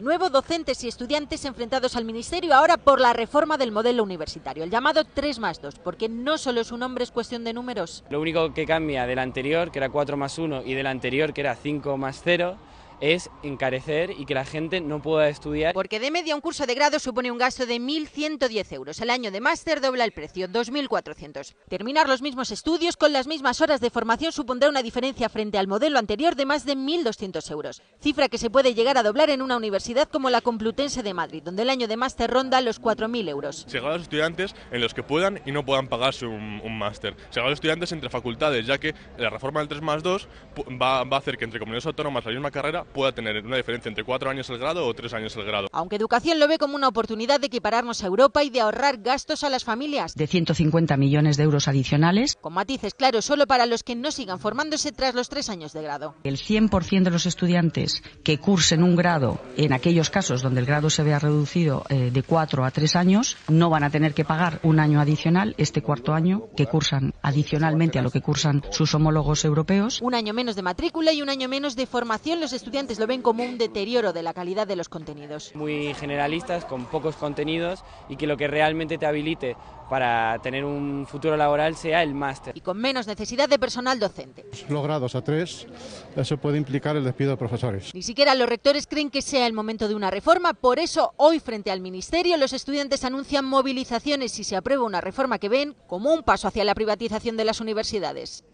Nuevos docentes y estudiantes enfrentados al Ministerio ahora por la reforma del modelo universitario, el llamado 3 más 2, porque no solo su nombre es cuestión de números. Lo único que cambia del anterior, que era 4 más 1, y del anterior, que era 5 más 0, es encarecer y que la gente no pueda estudiar. Porque de media un curso de grado supone un gasto de 1.110 euros. El año de máster dobla el precio, 2.400. Terminar los mismos estudios con las mismas horas de formación supondrá una diferencia frente al modelo anterior de más de 1.200 euros. Cifra que se puede llegar a doblar en una universidad como la Complutense de Madrid, donde el año de máster ronda los 4.000 euros. Llegar a los estudiantes en los que puedan y no puedan pagarse un, máster. Llegar a los estudiantes entre facultades, ya que la reforma del 3 más 2 va, va a hacer que entre comunidades autónomas la misma carrera pueda tener una diferencia entre cuatro años el grado o tres años el grado. Aunque Educación lo ve como una oportunidad de equipararnos a Europa y de ahorrar gastos a las familias. De 150 millones de euros adicionales. Con matices, claro, solo para los que no sigan formándose tras los tres años de grado. El 100% de los estudiantes que cursen un grado, en aquellos casos donde el grado se vea reducido eh, de cuatro a tres años, no van a tener que pagar un año adicional este cuarto año que cursan adicionalmente a lo que cursan sus homólogos europeos. Un año menos de matrícula y un año menos de formación los estudiantes lo ven como un deterioro de la calidad de los contenidos. Muy generalistas, con pocos contenidos y que lo que realmente te habilite para tener un futuro laboral sea el máster. Y con menos necesidad de personal docente. Los grados a tres, eso puede implicar el despido de profesores. Ni siquiera los rectores creen que sea el momento de una reforma, por eso hoy frente al Ministerio los estudiantes anuncian movilizaciones si se aprueba una reforma que ven como un paso hacia la privatización de las universidades.